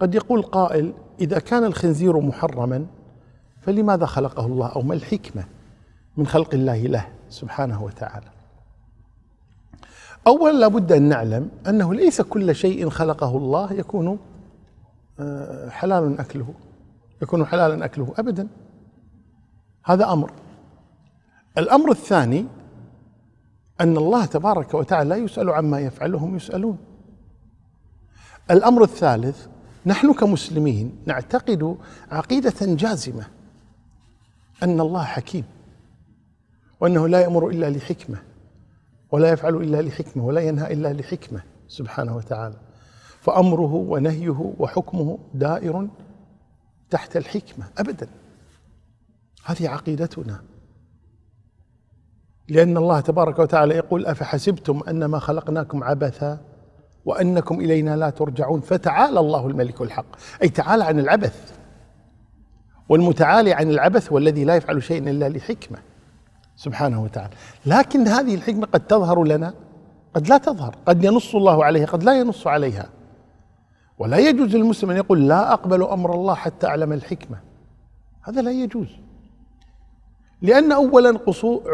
قد يقول قائل إذا كان الخنزير محرما فلماذا خلقه الله أو ما الحكمة من خلق الله له سبحانه وتعالى أولا لابد أن نعلم أنه ليس كل شيء خلقه الله يكون آه، حلال أكله يكون حلالا أكله أبدا هذا أمر الأمر الثاني أن الله تبارك وتعالى لا يسأل عما يفعلهم يسألون الأمر الثالث نحن كمسلمين نعتقد عقيدة جازمة أن الله حكيم وأنه لا يأمر إلا لحكمة ولا يفعل إلا لحكمة ولا ينهى إلا لحكمة سبحانه وتعالى فأمره ونهيه وحكمه دائر تحت الحكمة أبدا هذه عقيدتنا لأن الله تبارك وتعالى يقول أفحسبتم أنما خلقناكم عبثا وأنكم إلينا لا ترجعون فتعالى الله الملك الحق أي تعالى عن العبث والمتعالي عن العبث والذي لا يفعل شيئا إلا لحكمة سبحانه وتعالى لكن هذه الحكمة قد تظهر لنا قد لا تظهر قد ينص الله عليها قد لا ينص عليها ولا يجوز للمسلم أن يقول لا أقبل أمر الله حتى أعلم الحكمة هذا لا يجوز لأن أولا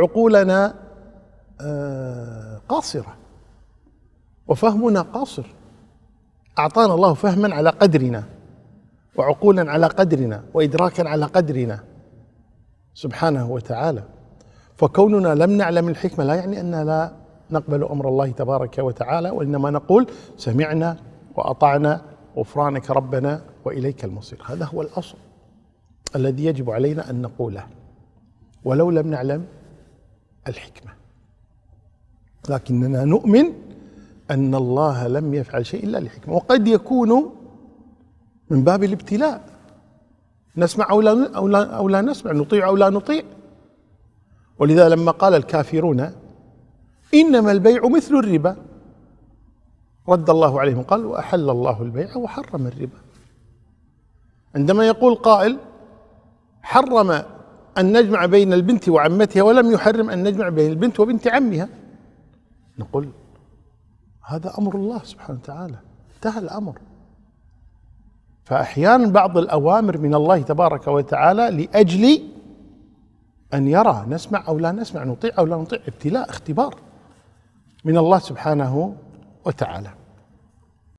عقولنا آه، قاصرة وفهمنا قاصر أعطانا الله فهما على قدرنا وعقولا على قدرنا وإدراكا على قدرنا سبحانه وتعالى فكوننا لم نعلم الحكمة لا يعني أننا لا نقبل أمر الله تبارك وتعالى وإنما نقول سمعنا وأطعنا غفرانك ربنا وإليك المصير هذا هو الأصل الذي يجب علينا أن نقوله ولو لم نعلم الحكمة لكننا نؤمن أن الله لم يفعل شيء إلا لحكمة وقد يكون من باب الابتلاء نسمع أو لا, أو لا, أو لا نسمع نطيع أو لا نطيع ولذا لما قال الكافرون إنما البيع مثل الربا رد الله عليهم قال وأحل الله البيع وحرم الربا عندما يقول قائل حرم أن نجمع بين البنت وعمتها ولم يحرم أن نجمع بين البنت وبنت عمها نقول هذا امر الله سبحانه وتعالى انتهى الامر فاحيانا بعض الاوامر من الله تبارك وتعالى لاجل ان يرى نسمع او لا نسمع نطيع او لا نطيع ابتلاء اختبار من الله سبحانه وتعالى